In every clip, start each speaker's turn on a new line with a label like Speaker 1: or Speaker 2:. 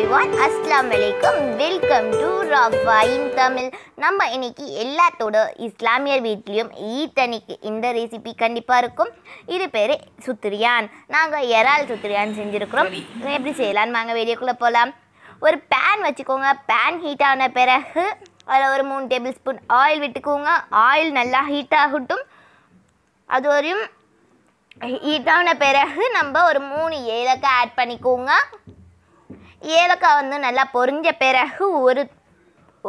Speaker 1: everyone அஸ்லாம் வலைக்கம் welcome to Rafa in Tamil நம்ம இன்னைக்கு எல்லாத்தோட இஸ்லாமியர் வீட்லேயும் ஈத்தனைக்கு இந்த ரெசிபி கண்டிப்பாக இருக்கும் இது பேர் சுத்திரியான் நாங்கள் எறால் சுத்திரியான் செஞ்சுருக்கிறோம் எப்படி செய்யலான்னு வாங்க வெளியக்குள்ளே போகலாம் ஒரு பேன் வச்சுக்கோங்க பேன் ஹீட் ஆன பிறகு அதில் ஒரு மூணு டேபிள் ஸ்பூன் ஆயில் விட்டுக்கோங்க ஆயில் நல்லா ஹீட் ஆகட்டும் அது வரையும் ஹீட் ஆன பிறகு நம்ம ஒரு மூணு ஏலக்காய் ஆட் பண்ணிக்கோங்க ஏலக்காய் வந்து நல்லா பொரிஞ்ச பிறகு ஒரு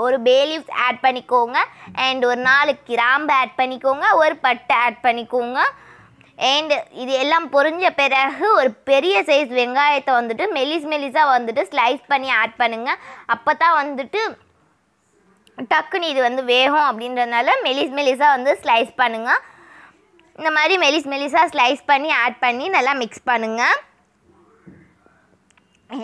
Speaker 1: ஒரு பேலீவ்ஸ் ஆட் பண்ணிக்கோங்க அண்ட் ஒரு நாலு கிராம்பு ஆட் பண்ணிக்கோங்க ஒரு பட்டை ஆட் பண்ணிக்கோங்க அண்டு இது எல்லாம் பொரிஞ்ச பிறகு ஒரு பெரிய சைஸ் வெங்காயத்தை வந்துட்டு மெலிஸ் மெலிஸாக வந்துட்டு ஸ்லைஸ் பண்ணி ஆட் பண்ணுங்கள் அப்போ தான் வந்துட்டு டக்குன்னு இது வந்து வேகும் அப்படின்றதுனால மெலிஸ் மெலிஸாக வந்து ஸ்லைஸ் பண்ணுங்கள் இந்த மாதிரி மெலிஸ் மெலிஸாக ஸ்லைஸ் பண்ணி ஆட் பண்ணி நல்லா மிக்ஸ் பண்ணுங்கள்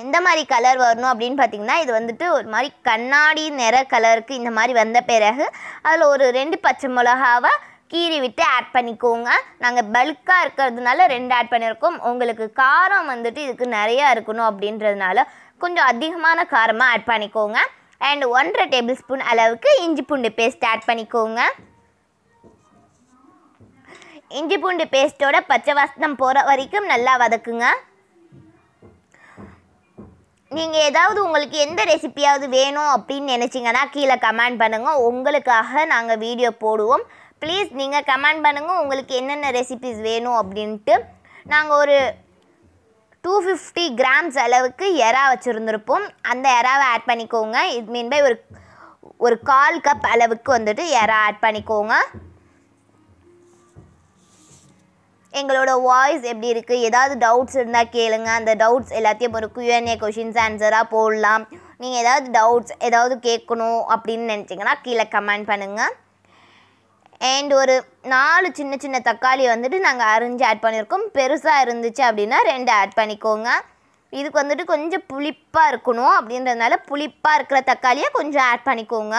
Speaker 1: எந்த மாதிரி கலர் வரணும் அப்படின்னு பார்த்தீங்கன்னா இது வந்துட்டு ஒரு மாதிரி கண்ணாடி நிற கலருக்கு இந்த மாதிரி வந்த பிறகு அதில் ஒரு ரெண்டு பச்சை மிளகாவை கீறி விட்டு ஆட் பண்ணிக்கோங்க நாங்கள் பல்காக இருக்கிறதுனால ரெண்டு ஆட் பண்ணியிருக்கோம் உங்களுக்கு காரம் வந்துட்டு இதுக்கு நிறையா இருக்கணும் அப்படின்றதுனால கொஞ்சம் அதிகமான காரமாக ஆட் பண்ணிக்கோங்க அண்ட் ஒன்றரை டேபிள் ஸ்பூன் அளவுக்கு இஞ்சி பூண்டு பேஸ்ட் ஆட் பண்ணிக்கோங்க இஞ்சி பூண்டு பேஸ்ட்டோட பச்சை வாசனம் போகிற வரைக்கும் நல்லா வதக்குங்க நீங்கள் ஏதாவது உங்களுக்கு எந்த ரெசிப்பியாவது வேணும் அப்படின்னு நினச்சிங்கன்னா கீழே கமெண்ட் பண்ணுங்கள் உங்களுக்காக நாங்கள் வீடியோ போடுவோம் ப்ளீஸ் நீங்கள் கமெண்ட் பண்ணுங்கள் உங்களுக்கு என்னென்ன ரெசிபிஸ் வேணும் அப்படின்ட்டு நாங்கள் ஒரு டூ ஃபிஃப்டி கிராம்ஸ் அளவுக்கு எறா வச்சுருந்துருப்போம் அந்த எறாவை ஆட் பண்ணிக்கோங்க இது மீன் பை ஒரு ஒரு கால் கப் அளவுக்கு வந்துட்டு எறா ஆட் பண்ணிக்கோங்க எங்களோட வாய்ஸ் எப்படி இருக்குது ஏதாவது டவுட்ஸ் இருந்தால் கேளுங்க அந்த டவுட்ஸ் எல்லாத்தையும் ஒரு கியூஎன்ஏ கொஷின்ஸ் ஆன்சராக போடலாம் நீங்கள் ஏதாவது டவுட்ஸ் ஏதாவது கேட்கணும் அப்படின்னு நினச்சிங்கன்னா கீழே கமெண்ட் பண்ணுங்கள் அண்ட் ஒரு நாலு சின்ன சின்ன தக்காளி வந்துட்டு நாங்கள் அரிஞ்சு ஆட் பண்ணியிருக்கோம் பெருசாக இருந்துச்சு அப்படின்னா ரெண்டு ஆட் பண்ணிக்கோங்க இதுக்கு வந்துட்டு கொஞ்சம் புளிப்பாக இருக்கணும் அப்படின்றதுனால புளிப்பாக இருக்கிற தக்காளியை கொஞ்சம் ஆட் பண்ணிக்கோங்க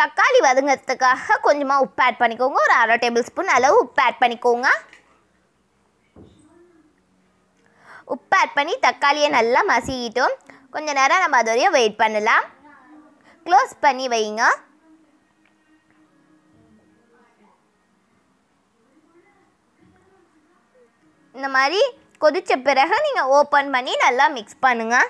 Speaker 1: தக்காளி வதங்கிறதுக்காக கொஞ்சமாக உப்பு ஆட் பண்ணிக்கோங்க ஒரு அரை டேபிள் ஸ்பூன் அளவு உப்பு ஆட் பண்ணிக்கோங்க உப்பு ஆட் பண்ணி தக்காளியை நல்லா மசிக்கிட்டோம் கொஞ்சம் நேரம் நம்ம அது வரையும் வெயிட் பண்ணலாம் க்ளோஸ் பண்ணி வைங்க இந்த மாதிரி கொதித்த பிறகு நீங்கள் ஓப்பன் பண்ணி நல்லா மிக்ஸ் பண்ணுங்கள்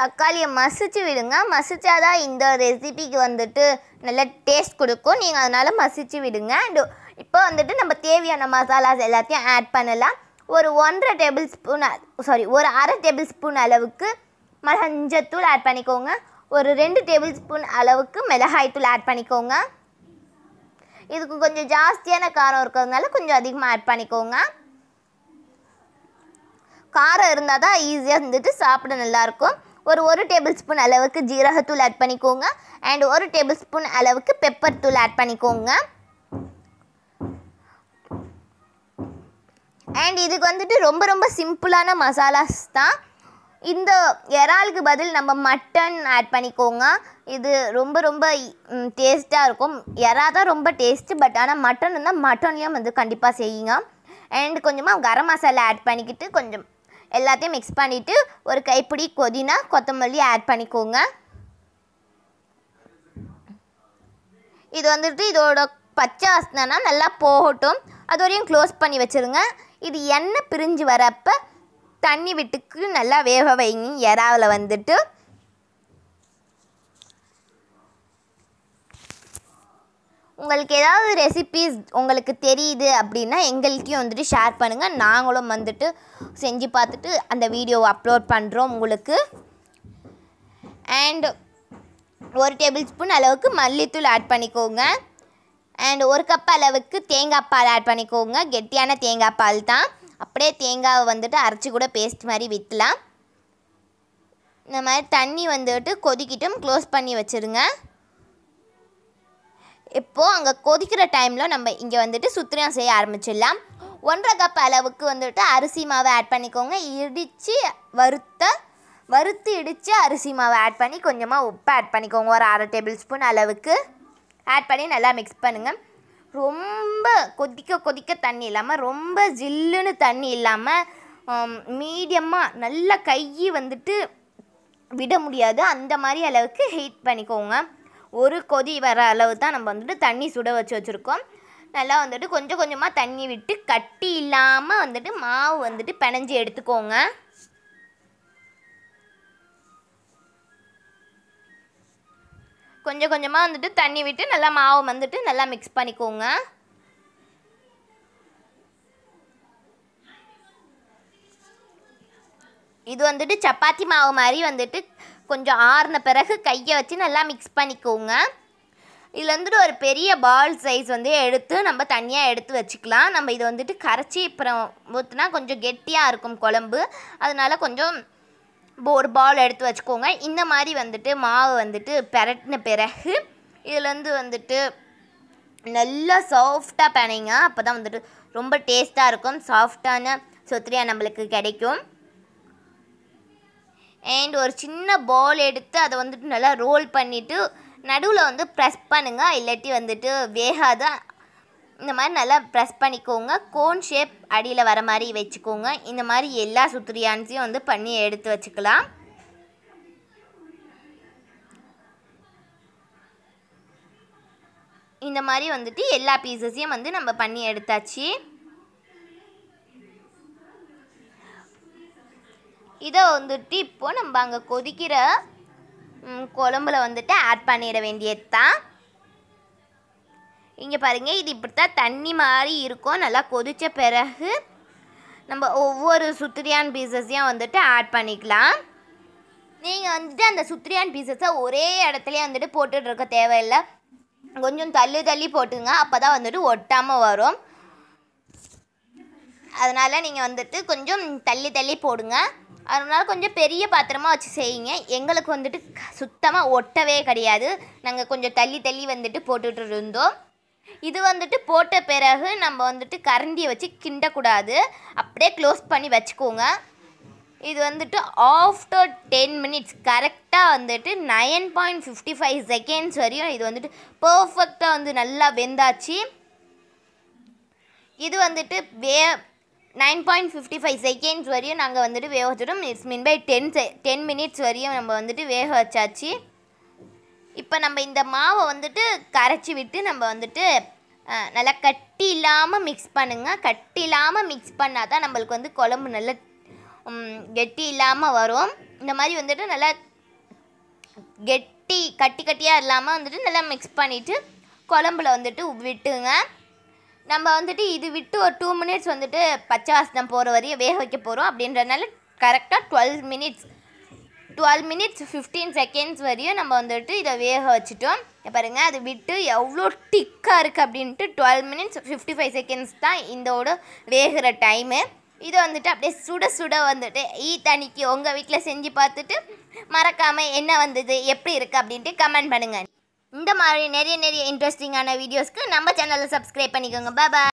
Speaker 1: தக்காளியை மசிச்சு விடுங்க மசிச்சாதான் இந்த ரெசிபிக்கு வந்துட்டு நல்ல டேஸ்ட் கொடுக்கும் நீங்கள் அதனால் மசிச்சு விடுங்க அண்டு இப்போ வந்துட்டு நம்ம தேவையான மசாலாஸ் எல்லாத்தையும் ஆட் பண்ணலாம் ஒரு ஒன்றரை டேபிள் ஸ்பூன் சாரி ஒரு அரை டேபிள் ஸ்பூன் அளவுக்கு மஞ்சத்தூள் ஆட் பண்ணிக்கோங்க ஒரு ரெண்டு டேபிள் ஸ்பூன் அளவுக்கு மிளகாய்த்தூள் ஆட் பண்ணிக்கோங்க இதுக்கு கொஞ்சம் ஜாஸ்தியான காரம் இருக்கிறதுனால கொஞ்சம் அதிகமாக ஆட் பண்ணிக்கோங்க காரம் இருந்தால் தான் ஈஸியாக இருந்துட்டு சாப்பிட நல்லாயிருக்கும் ஒரு ஒரு டேபிள் ஸ்பூன் அளவுக்கு ஜீரகத்தூள் ஆட் பண்ணிக்கோங்க அண்ட் ஒரு டேபிள் ஸ்பூன் அளவுக்கு பெப்பர் தூள் ஆட் பண்ணிக்கோங்க அண்ட் இதுக்கு வந்துட்டு ரொம்ப ரொம்ப சிம்பிளான மசாலாஸ் தான் இந்த இறாலுக்கு பதில் நம்ம மட்டன் ஆட் பண்ணிக்கோங்க இது ரொம்ப ரொம்ப டேஸ்ட்டாக இருக்கும் இறா தான் ரொம்ப டேஸ்ட்டு பட் ஆனால் மட்டன் இருந்தால் மட்டன்லேயும் வந்து கண்டிப்பாக செய்யுங்க அண்ட் கொஞ்சமாக கரம் மசாலா ஆட் பண்ணிக்கிட்டு கொஞ்சம் எல்லாத்தையும் மிக்ஸ் பண்ணிவிட்டு ஒரு கைப்பிடி கொதினா கொத்தமல்லி ஆட் பண்ணிக்கோங்க இது வந்துட்டு இதோட பச்சை வாசனைனா நல்லா போகட்டும் அது வரையும் க்ளோஸ் பண்ணி வச்சுருங்க இது எண்ணெய் பிரிஞ்சு வரப்போ தண்ணி விட்டுக்கு நல்லா வேக வைங்க இறாவில் வந்துட்டு உங்களுக்கு ஏதாவது ரெசிபிஸ் உங்களுக்கு தெரியுது அப்படின்னா எங்களுக்கும் வந்துட்டு ஷேர் பண்ணுங்கள் நாங்களும் வந்துட்டு செஞ்சு பார்த்துட்டு அந்த வீடியோவை அப்லோட் பண்ணுறோம் உங்களுக்கு அண்டு ஒரு டேபிள் ஸ்பூன் அளவுக்கு மல்லித்தூள் ஆட் பண்ணிக்கோங்க அண்ட் ஒரு கப் அளவுக்கு தேங்காய் பால் ஆட் பண்ணிக்கோங்க கெட்டியான தேங்காய் பால் தான் அப்படியே தேங்காவை வந்துட்டு அரைச்சி கூட பேஸ்ட் மாதிரி விற்றுலாம் இந்த மாதிரி தண்ணி வந்துட்டு கொதிக்கிட்டும் க்ளோஸ் பண்ணி வச்சுருங்க இப்போது அங்கே கொதிக்கிற டைமில் நம்ம இங்கே வந்துட்டு சுத்திரம் செய்ய ஆரம்பிச்சிடலாம் ஒன்றரை கப் அளவுக்கு வந்துட்டு அரிசி மாவை ஆட் பண்ணிக்கோங்க இடித்து வறுத்த வறுத்து இடித்து அரிசி மாவை ஆட் பண்ணி கொஞ்சமாக உப்பு ஆட் பண்ணிக்கோங்க ஒரு அரை டேபிள் ஸ்பூன் அளவுக்கு ஆட் பண்ணி நல்லா மிக்ஸ் பண்ணுங்கள் ரொம்ப கொதிக்க கொதிக்க தண்ணி இல்லாமல் ரொம்ப ஜில்லுன்னு தண்ணி இல்லாமல் மீடியமாக நல்லா கை வந்துட்டு விட முடியாது அந்த மாதிரி அளவுக்கு ஹீட் பண்ணிக்கோங்க ஒரு கொதி வர அளவு தான் நம்ம வந்துட்டு தண்ணி சுட வச்சு வச்சுருக்கோம் நல்லா வந்துட்டு கொஞ்சம் கொஞ்சமாக தண்ணி விட்டு கட்டி இல்லாமல் வந்துட்டு மாவு வந்துட்டு பிணைஞ்சி எடுத்துக்கோங்க கொஞ்சம் கொஞ்சமாக வந்துட்டு தண்ணி விட்டு நல்லா மாவு வந்துட்டு நல்லா மிக்ஸ் பண்ணிக்கோங்க இது வந்துட்டு சப்பாத்தி மாவு மாதிரி வந்துட்டு கொஞ்சம் ஆறின பிறகு கையை வச்சு நல்லா மிக்ஸ் பண்ணிக்கோங்க இதில் வந்துட்டு ஒரு பெரிய பால் சைஸ் வந்து எடுத்து நம்ம தனியாக எடுத்து வச்சுக்கலாம் நம்ம இதை வந்துட்டு கரைச்சி அப்புறம் ஊற்றுனா கொஞ்சம் கெட்டியாக இருக்கும் குழம்பு அதனால் கொஞ்சம் ஒரு பால் எடுத்து வச்சுக்கோங்க இந்த மாதிரி வந்துட்டு மாவு வந்துட்டு பெரட்டின பிறகு இதுலேருந்து வந்துட்டு நல்லா சாஃப்டாக பிணைங்க அப்போ தான் வந்துட்டு ரொம்ப டேஸ்ட்டாக இருக்கும் சாஃப்டான சொத்திரியா நம்மளுக்கு கிடைக்கும் அண்ட் ஒரு சின்ன பால் எடுத்து அதை வந்துட்டு நல்லா ரோல் பண்ணிவிட்டு நடுவில் வந்து ப்ரெஸ் பண்ணுங்கள் இல்லாட்டி வந்துட்டு வேகாத இந்த மாதிரி நல்லா ப்ரெஸ் பண்ணிக்கோங்க கோன் ஷேப் அடியில் வர மாதிரி வச்சுக்கோங்க இந்த மாதிரி எல்லா சுத்திரியான்ஸையும் வந்து பண்ணி எடுத்து வச்சுக்கலாம் இந்த மாதிரி வந்துட்டு எல்லா பீசஸையும் வந்து நம்ம பண்ணி எடுத்தாச்சு இதை வந்துட்டு இப்போது நம்ம அங்கே கொதிக்கிற குழம்புல வந்துட்டு ஆட் பண்ணிட வேண்டியது தான் இங்கே பாருங்கள் இது இப்படி தான் தண்ணி மாதிரி இருக்கும் நல்லா கொதித்த பிறகு நம்ம ஒவ்வொரு சுத்திரியான் பீசஸையும் வந்துட்டு ஆட் பண்ணிக்கலாம் நீங்கள் வந்துட்டு அந்த சுத்திரியான் பீசஸை ஒரே இடத்துலையே வந்துட்டு போட்டுட்ருக்க தேவையில்லை கொஞ்சம் தள்ளி தள்ளி போட்டுங்க அப்போ தான் வந்துட்டு ஒட்டாமல் வரும் அதனால் நீங்கள் வந்துட்டு கொஞ்சம் தள்ளி தள்ளி போடுங்க அதனால் கொஞ்சம் பெரிய பாத்திரமாக வச்சு செய்யுங்க எங்களுக்கு வந்துட்டு சுத்தமாக ஒட்டவே கிடையாது நாங்கள் கொஞ்சம் தள்ளி தள்ளி வந்துட்டு போட்டுட்டு இருந்தோம் இது வந்துட்டு போட்ட பிறகு நம்ம வந்துட்டு கரண்டியை வச்சு கிண்டக்கூடாது அப்படியே க்ளோஸ் பண்ணி வச்சுக்கோங்க இது வந்துட்டு ஆஃப்டர் டென் மினிட்ஸ் கரெக்டாக வந்துட்டு nine point fifty five seconds வரையும் இது வந்துட்டு பர்ஃபெக்டாக வந்து நல்லா வெந்தாச்சு இது வந்துட்டு வே nine point fifty five seconds வரையும் நாங்கள் வந்துட்டு வேக வச்சிட்டோம் இட்ஸ் மீன் பை டென் செ டென் மினிட்ஸ் வரையும் நம்ம வந்துட்டு வேக வச்சாச்சு இப்போ நம்ம இந்த மாவை வந்துட்டு கரைச்சி விட்டு நம்ம வந்துட்டு நல்லா கட்டி இல்லாமல் மிக்ஸ் பண்ணுங்கள் கட்டி இல்லாமல் மிக்ஸ் பண்ணால் தான் நம்மளுக்கு வந்து குழம்பு நல்ல கெட்டி இல்லாமல் வரும் இந்த மாதிரி வந்துட்டு நல்லா கெட்டி கட்டி கட்டியாக இல்லாமல் வந்துட்டு நல்லா மிக்ஸ் பண்ணிவிட்டு குழம்புல வந்துட்டு விட்டுங்க நம்ம வந்துட்டு இது விட்டு ஒரு டூ மினிட்ஸ் வந்துட்டு பச்சாசனம் போகிற வரையும் வேக வைக்க போகிறோம் அப்படின்றனால கரெக்டாக twelve minutes twelve minutes fifteen seconds வரையும் நம்ம வந்துட்டு இதை வேக வச்சுட்டோம் பாருங்கள் அது விட்டு எவ்வளோ டிக்காக இருக்குது அப்படின்ட்டு twelve minutes fifty five seconds தான் இதோட வேகிற டைமு இதை வந்துட்டு அப்படியே சுட சுட வந்துட்டு ஈ தனிக்கு உங்கள் வீட்டில் செஞ்சு பார்த்துட்டு மறக்காமல் என்ன வந்தது எப்படி இருக்குது அப்படின்ட்டு கமெண்ட் பண்ணுங்கள் இந்த மாதிரி நிறைய நிறைய இன்ட்ரெஸ்டிங்கான வீடியோஸ்க்கு நம்ம சேனலை சப்ஸ்கிரைப் பண்ணிக்கோங்க பாய்